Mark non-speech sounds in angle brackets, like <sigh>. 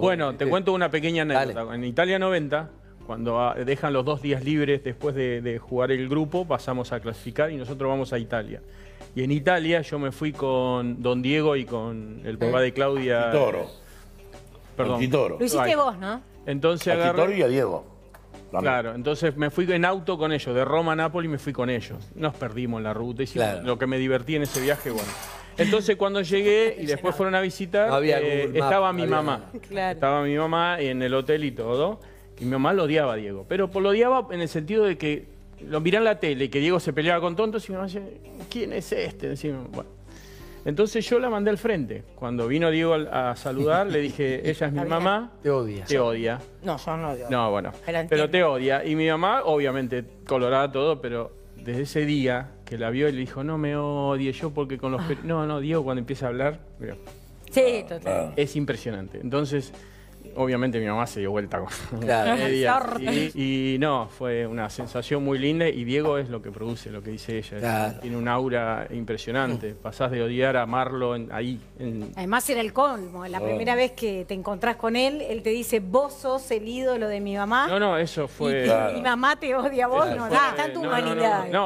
Bueno, te cuento una pequeña anécdota. En Italia 90, cuando ah, dejan los dos días libres después de, jugar el grupo, pasamos a clasificar y nosotros vamos a Italia. Y en Italia yo me fui con Don Diego y con el papá eh, de Claudia. Toro. Perdón. Toro. Lo hiciste vos, ¿no? Entonces a Toro y a Diego. Claro, entonces me fui en auto con ellos, de Roma a Nápoles y me fui con ellos. Nos perdimos en la ruta, y lo que me divertí en ese viaje, bueno. Entonces cuando llegué y después fueron a visitar, eh, estaba mi mamá. Estaba mi mamá en el hotel y todo. Y mi mamá lo odiaba a Diego. Pero lo odiaba en el sentido de que lo miran en la tele, y que Diego se peleaba con tontos y mi mamá decía, ¿quién es este? Entonces yo la mandé al frente. Cuando vino Diego a saludar, le dije, <laughs> ella es mi mamá, Te odia. te odia. No, yo no odio No, bueno. Pero te odia. Y mi mamá, obviamente, colorada todo, pero desde ese día que la vio y le dijo, no me odie yo porque con los... Ah. No, no, Diego cuando empieza a hablar... sí, ah. Es impresionante. Entonces, obviamente mi mamá se dio vuelta con <laughs> y, no, fue una sensación muy linda y Diego es lo que produce, lo que dice ella. Tiene un aura impresionante. Mm. Pasás de odiar a amarlo ahí. Además era el colmo. La oh. primera vez que te encontrás con él, él te dice, vos sos el ídolo de mi mamá. No, no, eso fue... mi mamá te odia a vos, no, está en tu humanidad. no,